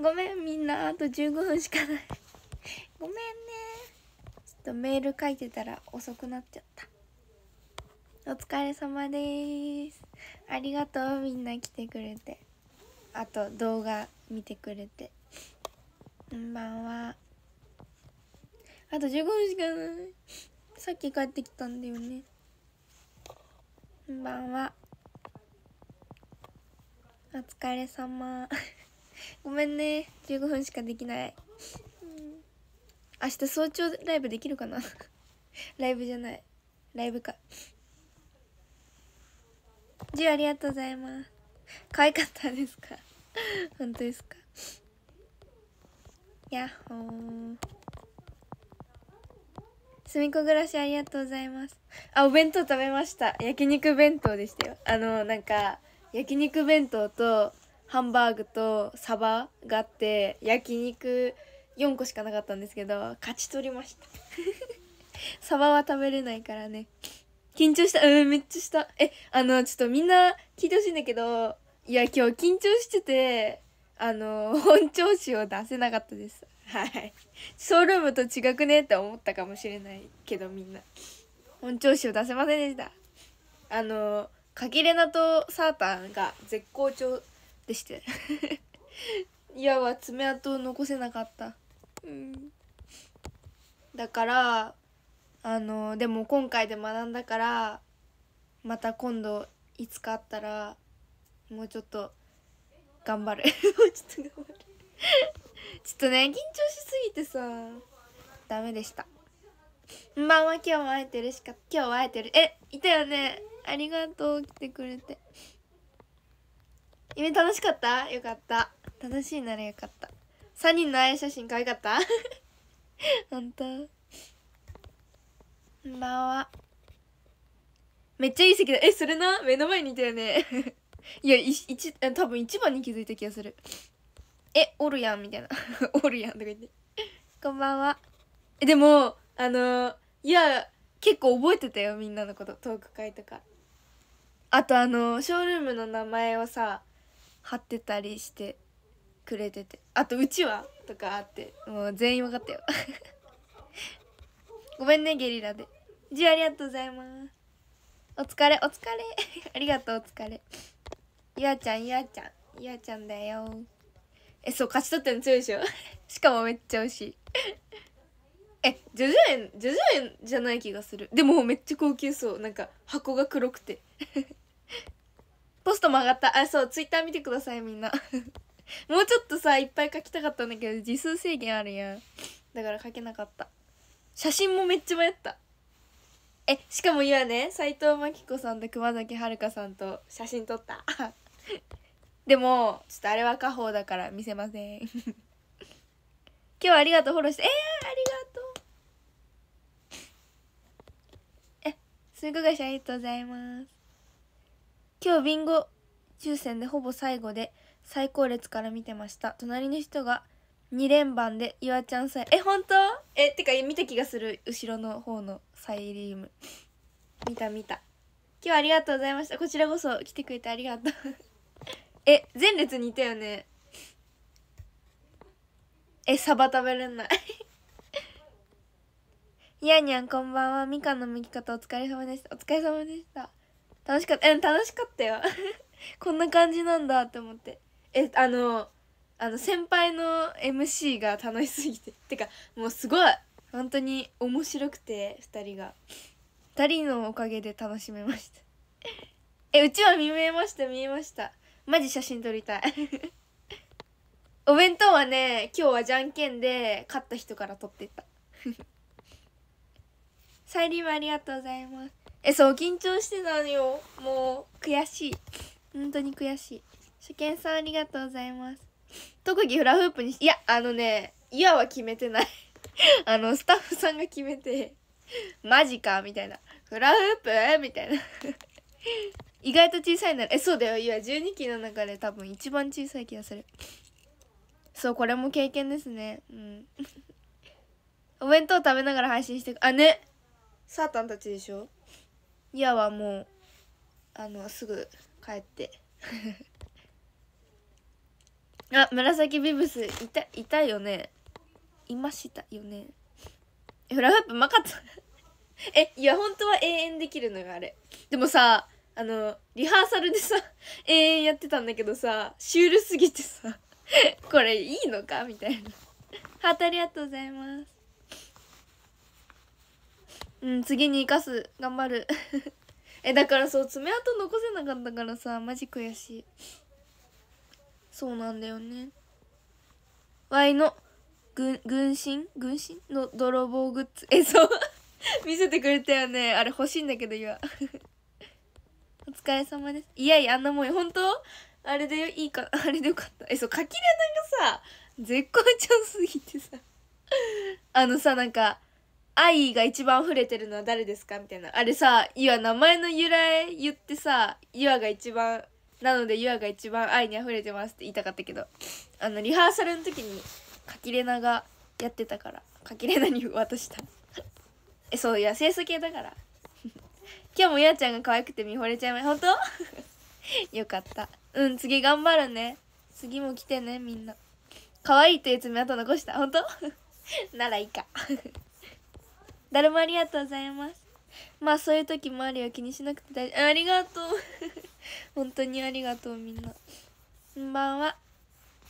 ごめんみんなあと15分しかないごめんねちょっとメール書いてたら遅くなっちゃったお疲れ様ですありがとうみんな来てくれてあと動画見てくれてこんばんはあと15分しかないさっき帰ってきたんだよねこんばんはお疲れ様ごめんね15分しかできない、明日早朝ライブできるかな ライブじゃないライブか10ありがとうございます可愛かったですか 本当ですかやっほーすみこ暮らしありがとうございますあお弁当食べました焼肉弁当でしたよあのなんか焼肉弁当とハンバーグとサバがあって焼肉4個しかなかったんですけど勝ち取りました サバは食べれないからね緊張したうんめっちゃしたえあのちょっとみんな聞いてほしいんだけどいや今日緊張しててあの本調子を出せなかったですはいソョールームと違くねって思ったかもしれないけどみんな本調子を出せませんでしたあのかきれなとサータンが絶好調ってしていやは爪痕を残せなかったうんだからあのでも今回で学んだからまた今度いつかあったら もうちょっと頑張るもうちょっと頑張るちょっとね緊張しすぎてさダメでしたまあまあ今日も会えてるしか今日は会えてるえいたよねありがとう来てくれて夢楽しかったよかった楽しいならよかった3人のあ写真可愛かった 本当こんばんはめっちゃいい席だえそれな目の前にいたよね いやい一多分一番に気づいた気がするえおるやんみたいな おるやんとか言ってこんばんはえでもあのいや結構覚えてたよみんなのことトーク会とかあとあのショールームの名前をさ貼ってたりしてくれててあと「うちは?」とかあってもう全員分かったよ ごめんねゲリラでじゃありがとうございますお疲れお疲れ ありがとうお疲れゆあちゃんゆあちゃんゆあちゃんだよえそう勝ち取っての強いでしょ しかもめっちゃ美味しいえジョジョ園ジョジョ園じゃない気がするでもめっちゃ高級そうなんか箱が黒くてポストも上がったあそうツイッター見てくださいみんな もうちょっとさいっぱい書きたかったんだけど字数制限あるやんだから書けなかった写真もめっちゃ迷ったえしかも今ね斎藤真紀子さんと熊崎遥さんと写真撮った でもちょっとあれは家宝だから見せません 今日はありがとうフォローしてえー、ありがとうえすごいありがとうございます今日ビンゴ抽選でほぼ最後で最高列から見てました隣の人が2連番で岩ちゃんさえ本当えってか見た気がする後ろの方のサイリウム見た見た今日はありがとうございましたこちらこそ来てくれてありがとうえ前列にいたよねえサバ食べれない いやにゃんこんばんはみかんのむき方お疲れ様でしたお疲れ様でした楽しかったうん楽しかったよ こんな感じなんだって思ってえあのあの先輩の MC が楽しすぎててかもうすごい本当に面白くて2人が2人のおかげで楽しめました えうちは見えました見えましたマジ写真撮りたい お弁当はね今日はじゃんけんで勝った人から撮ってったイリりもありがとうございますえそう緊張してたのよもう悔しい本当に悔しい初見さんありがとうございます特技フラフープにいやあのねいやは決めてない あのスタッフさんが決めてマジかみたいなフラフープみたいな意外と小さいならえそうだよいや12期の中で多分一番小さい気がするそうこれも経験ですねうん お弁当食べながら配信してあねサータンたちでしょいやはもうあのすぐ帰って あ紫ビブスいたいたよねいましたよねフラフープうまかった えいや本当は永遠できるのがあれでもさあのリハーサルでさ 永遠やってたんだけどさシュールすぎてさこれいいのかみたいなハートありがとうございますうん次に生かす頑張る えだからそう爪痕残せなかったからさマジ悔しいそうなんだよねワイの軍軍神軍神の泥棒グッズえそう 見せてくれたよねあれ欲しいんだけど今 お疲れ様ですいやいやあんなもん本当あれでよいいかあれでよかったえそうかきれながさ絶好調すぎてさあのさなんか愛が一番溢れてるのは誰ですかみたいな。あれさ、ゆあ名前の由来言ってさ、ゆあが一番、なのでゆあが一番愛に溢れてますって言いたかったけど、あの、リハーサルの時に、かきれながやってたから、かきれなに渡した。え、そう、いや、清楚系だから。今日もゆあちゃんが可愛くて見惚れちゃいました。本当 よかった。うん、次頑張るね。次も来てね、みんな。可愛いという爪痕残した。本当ならいいか誰もありがとうございますまあそういう時もあるよ気にしなくて大丈夫ありがとう 本当にありがとうみんなこんばんは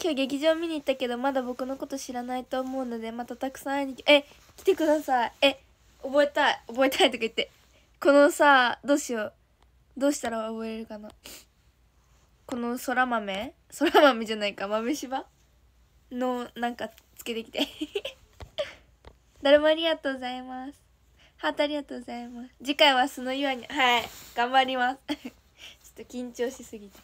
今日劇場見に行ったけどまだ僕のこと知らないと思うのでまたたくさん会いにえ来てくださいえ覚えたい覚えたいとか言ってこのさどうしようどうしたら覚えるかなこのそら豆そら豆じゃないか豆柴のなんかつけてきてだるまありがとうございます。ハートありがとうございます。次回はそのように、はい、頑張ります。ちょっと緊張しすぎて。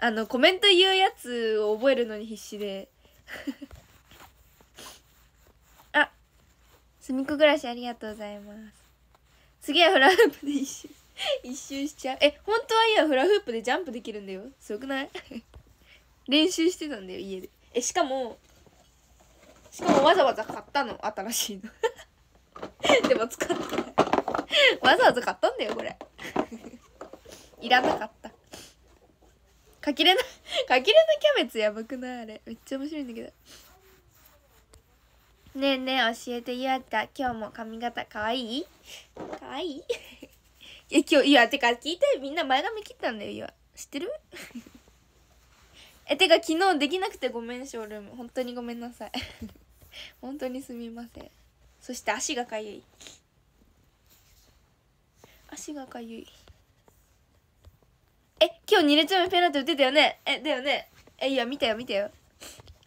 あの、コメント言うやつを覚えるのに必死で。あ、すみこ暮らしありがとうございます。次はフラフープで一周、一周しちゃう。え、本当はいはフラフープでジャンプできるんだよ。すごくない練習してたんだよ、家で。え、しかも、しかもわざわざ買ったの新しいの でも使ってないわざわざ買ったんだよこれ いらなかったかきれなか きれなキャベツやばくないあれめっちゃ面白いんだけどねえねえ教えてゆあた今日も髪型かわいいかわいいえ今日いやてか聞いてみんな前髪切ったんだよいや知ってるえてか昨日できなくてごめんショールーム本当にごめんなさい 本当にすみませんそして足がかゆい足がかゆいえ今日2列目ペナントィ打てたよねえだよねえいや見たよ見たよ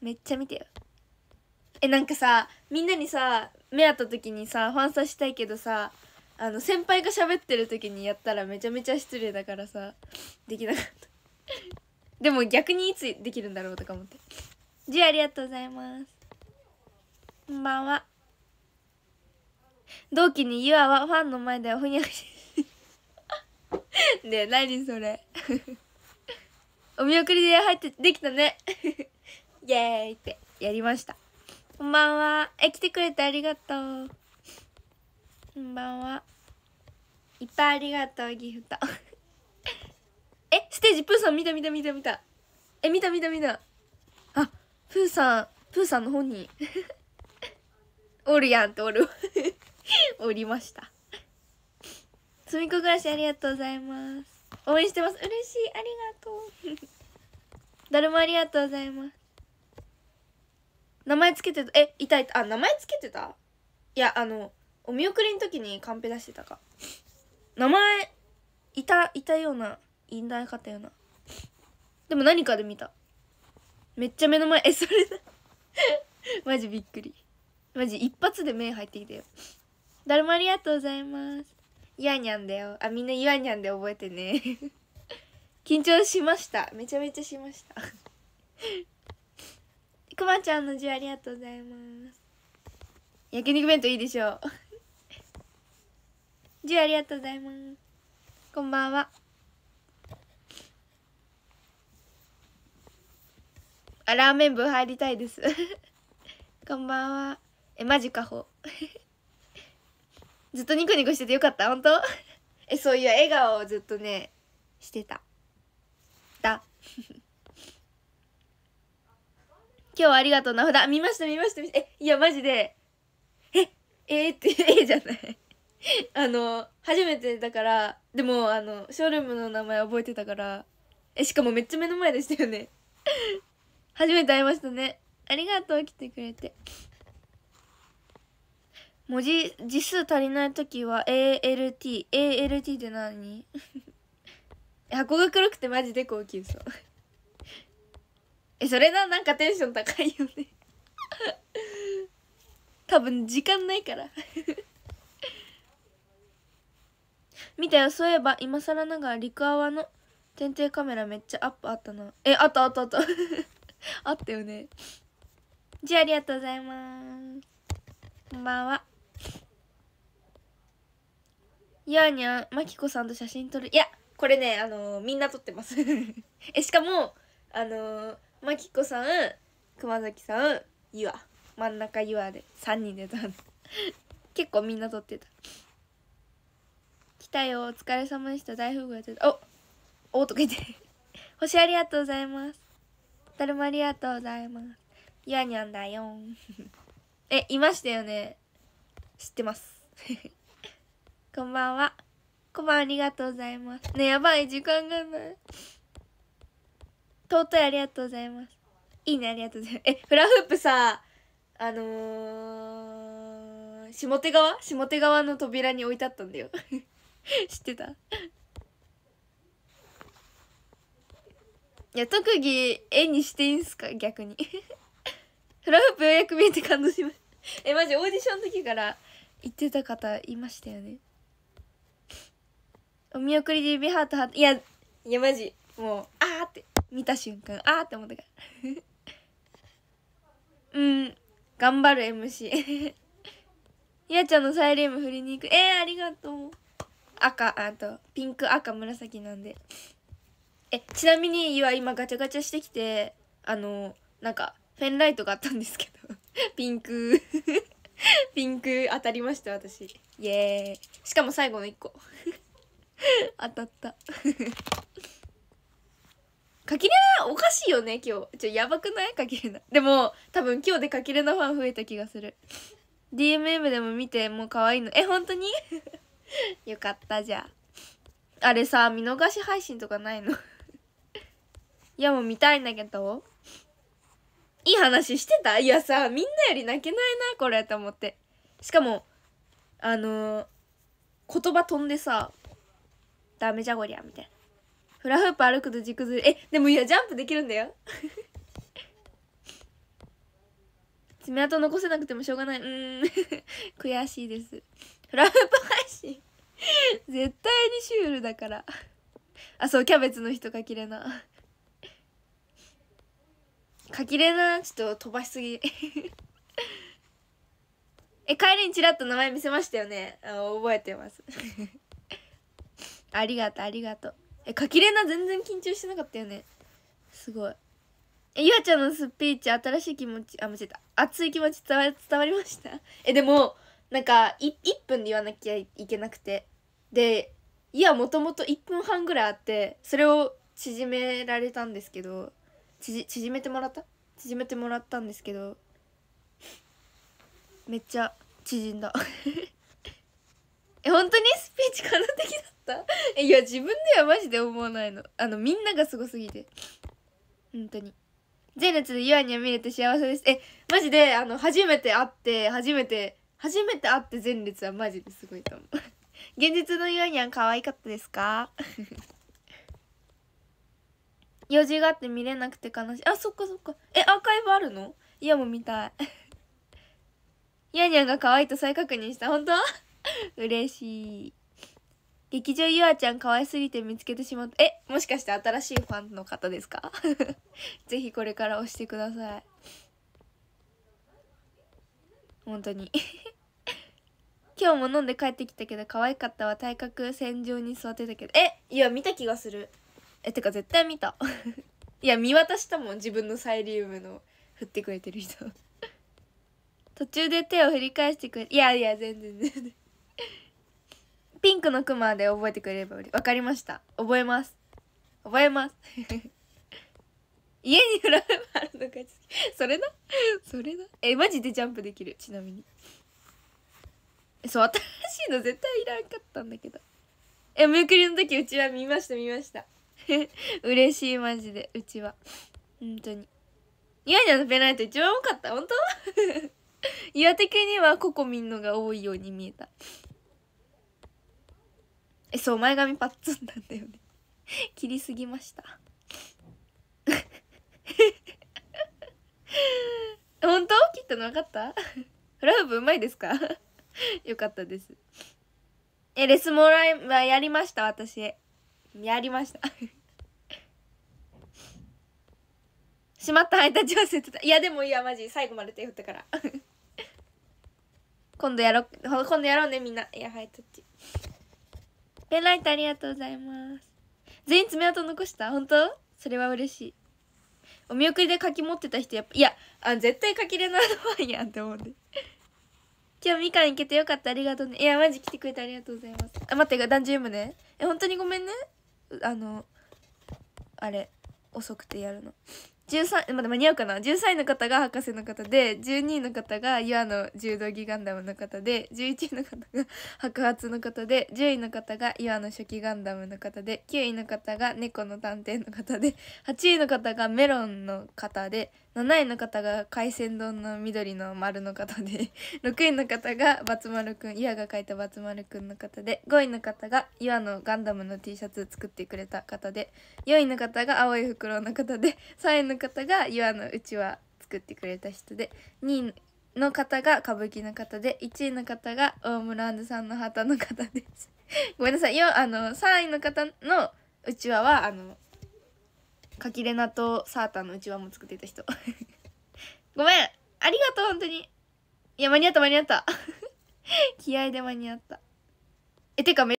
めっちゃ見たよえなんかさみんなにさ目合った時にさファンさしたいけどさあの先輩が喋ってる時にやったらめちゃめちゃ失礼だからさできなかったでも逆にいつできるんだろうとか思ってじゃあありがとうございますこんばんは同期にユアはファンの前ではふにゃふにゃねえ何それお見送りで入ってできたねイェーイってやりましたこんばんはえ来てくれてありがとうこんばんはいっぱいありがとうギフトえステージプーさん見た見た見た見たえ見た見た見たあプーさんプーさんの本人おるやんとおる おりましたすみこ暮らしありがとうございます応援してます嬉しいありがとうだるまありがとうございます名前つけてたえいたいたあ名前つけてたいやあのお見送りの時にカンペ出してたか名前いたいたようないんだかったようなでも何かで見ためっちゃ目の前えそれだ マジびっくりマジ一発で目入ってきたよ誰もありがとうございますイや、ニャンだよあみんなイヤニャンで覚えてね 緊張しましためちゃめちゃしましたくまちゃんの字ありがとうございます焼肉弁当いいでしょう字 ありがとうございますこんばんはあラーメン部入りたいです こんばんはえマジかほ ずっとニコニコしててよかった本当 えそういう笑顔をずっとねしてただ 今日はありがとうな札見ました見ましたえいやマジでええー、ってええー、じゃないあの初めてだからでもあのショールームの名前覚えてたからえしかもめっちゃ目の前でしたよね初めて会いましたねありがとう来てくれて文字、字数足りない時は ALT。ALT って何箱が黒くてマジで高級そう え、それな、なんかテンション高いよね 多分時間ないから 見たよ、そういえば今更ながら陸泡の天体カメラめっちゃアップあったな。え、あったあったあった。あったよね。じゃあありがとうございます。こんばんは。いやにゃんまきこさんと写真撮るいやこれねあのー、みんな撮ってます えしかもあのー、まきこさん熊崎さんゆあ真ん中ゆあで3人で撮る 結構みんな撮ってた来たよお疲れ様でした大富豪やってたおおとか言って 星ありがとうございますだるまありがとうございますゆあにゃんだよえいましたよね知ってますこんばんは。こんばんありがとうございます。ねやばい、時間がない。尊いありがとうございます。いいね、ありがとうございます。え、フラフープさ、あのー、下手側下手側の扉に置いてあったんだよ。知ってたいや、特技、絵にしていいんすか逆に。フラフープようやく見えて感動しました。え、マジ、オーディションの時から言ってた方いましたよね。お見送りで指ハートハートいやいやマジもうあーって見た瞬間あーって思ったから うん頑張る MC やちゃんのサイレーム振りに行くえー、ありがとう赤あとピンク赤紫なんでえちなみには今ガチャガチャしてきてあのなんかフェンライトがあったんですけど ピンクピンク当たりました私イエーイしかも最後の1個 当たったかきれなおかしいよね今日ちょやばくないかきれなでも多分今日でかきれなファン増えた気がする DMM でも見てもう可愛いのえ本当に よかったじゃああれさ見逃し配信とかないの いやもう見たいんだけどいい話してたいやさみんなより泣けないなこれと思ってしかもあのー、言葉飛んでさダメじゃこりゃみたいなフラフープ歩くと軸ずれえでもいやジャンプできるんだよ 爪痕残せなくてもしょうがないうん 悔しいですフラフープ配信絶対にシュールだからあそうキャベツの人かきれなかきれなちょっと飛ばしすぎ え帰りにちらっと名前見せましたよねあ覚えてますありがとうありがとうえかきれな全然緊張してなかったよねすごいえゆあちゃんのスピーチ新しい気持ちあ間違えた熱い気持ち伝わ伝わりました えでもなんか 1, 1分で言わなきゃいけなくてでいやもともと1分半ぐらいあってそれを縮められたんですけど縮縮めてもらった縮めてもらったんですけどめっちゃ縮んだ え本当にスピーチ感動的だった いや自分ではマジで思わないのあのみんながすごすぎて本当に前列でユアには見れて幸せですえマジであの初めて会って初めて初めて会って前列はマジですごいと思う 現実のユアニャン可愛かったですか 用事があって見れなくて悲しいあそっかそっかえアーカイブあるのいやもう見たいユアニャンが可愛いと再確認した本当 嬉しい。劇場ゆあちゃん可愛すぎて見つけてしまった。え、もしかして新しいファンの方ですか ぜひこれから押してください。本当に 今日も飲んで帰ってきたけど可愛かったわ。体格戦場に座ってたけど。え、いや、見た気がする。え、てか絶対見た。いや、見渡したもん。自分のサイリウムの振ってくれてる人途中で手を振り返してくれ。いやいや、全然全然。ピンクのクマで覚えてくれればわかりました覚えます覚えます 家にフライパあるのが好それだ それだえマジでジャンプできるちなみにそう新しいの絶対いらんかったんだけどえめくりの時うちは見ました見ました嬉しいマジでうちは本当にニに遊べなペナイト一番多かった本当岩手県にはココミンのが多いように見えたえそう前髪パッツンなんだよね 切りすぎました 本当切ったの分かった フラーブうまいですかよかったですえレスモーライはやりました私やりましたしまったハイタッチ忘れてたいやでもいいやマジ最後まで手振ったから今度やろう今度やろうねみんないやハイタッチペンライトありがとうございます。全員爪痕残した本当それは嬉しい。お見送りで柿持ってた人やっぱ、いや、あ絶対柿レナードやんって思うん 今日みかん行けてよかった。ありがとうね。いや、マジ来てくれてありがとうございます。あ、待って、ダンジウムね。え、本当にごめんね。あの、あれ、遅くてやるの。13まだ間に合うかな13位の方が博士の方で12位の方が岩の柔道着ガンダムの方で11位の方が 白髪の方で10位の方が岩の初期ガンダムの方で9位の方が猫の探偵の方で8位の方がメロンの方で7位の方が海鮮丼の緑の丸の方で6 位の方がバ丸くん岩が描いた松丸くんの方で5位の方が岩のガンダムの T シャツ作ってくれた方で4位の方が青い袋の方で3位の方が岩のうちわ作ってくれた人で2位の方が歌舞伎の方で1位の方が大村アンズさんの旗の方です ごめんなさいよあの3位の方のうちわはあのかきれなとサータンのうちわも作っていた人 ごめんありがとう本当にいや間に合った間に合った 気合で間に合ったえてかめ